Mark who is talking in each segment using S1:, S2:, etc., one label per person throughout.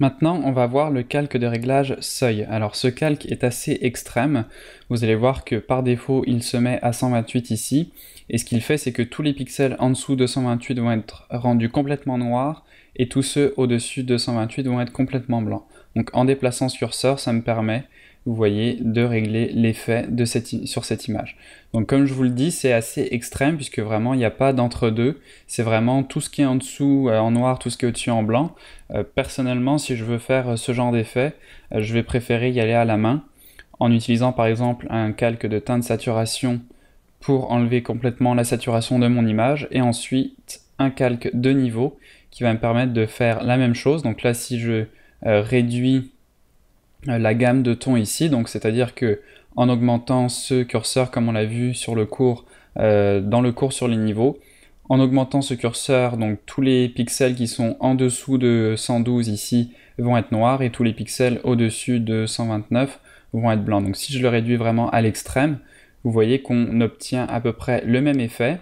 S1: Maintenant, on va voir le calque de réglage seuil. Alors ce calque est assez extrême. Vous allez voir que par défaut, il se met à 128 ici. Et ce qu'il fait, c'est que tous les pixels en dessous de 128 vont être rendus complètement noirs et tous ceux au-dessus de 128 vont être complètement blancs. Donc en déplaçant sur curseur, ça me permet vous voyez, de régler l'effet sur cette image. Donc comme je vous le dis, c'est assez extrême puisque vraiment il n'y a pas d'entre-deux. C'est vraiment tout ce qui est en dessous euh, en noir, tout ce qui est au-dessus en blanc. Euh, personnellement, si je veux faire euh, ce genre d'effet, je vais préférer y aller à la main en utilisant par exemple un calque de teint de saturation pour enlever complètement la saturation de mon image et ensuite un calque de niveau qui va me permettre de faire la même chose. Donc là, si je réduis euh, la gamme de tons ici, donc c'est-à-dire que en augmentant ce curseur comme on l'a vu sur le cours, euh, dans le cours sur les niveaux, en augmentant ce curseur, donc tous les pixels qui sont en dessous de 112 ici vont être noirs et tous les pixels au-dessus de 129 vont être blancs. Donc si je le réduis vraiment à l'extrême, vous voyez qu'on obtient à peu près le même effet,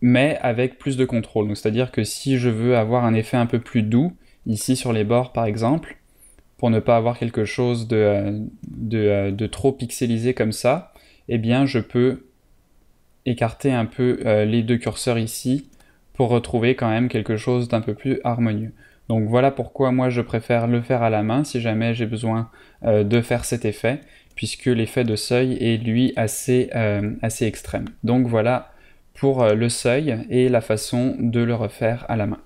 S1: mais avec plus de contrôle. C'est-à-dire que si je veux avoir un effet un peu plus doux, ici sur les bords par exemple, pour ne pas avoir quelque chose euh, euh, de, trop pixelisé comme ça, eh bien je peux écarter un peu euh, les deux curseurs ici pour retrouver quand même quelque chose d'un peu plus harmonieux. Donc voilà pourquoi moi je préfère le faire à la main si jamais j'ai besoin de faire cet effet, puisque l'effet de seuil est lui assez, extrême. Donc voilà pour le seuil et la façon de le refaire à la main.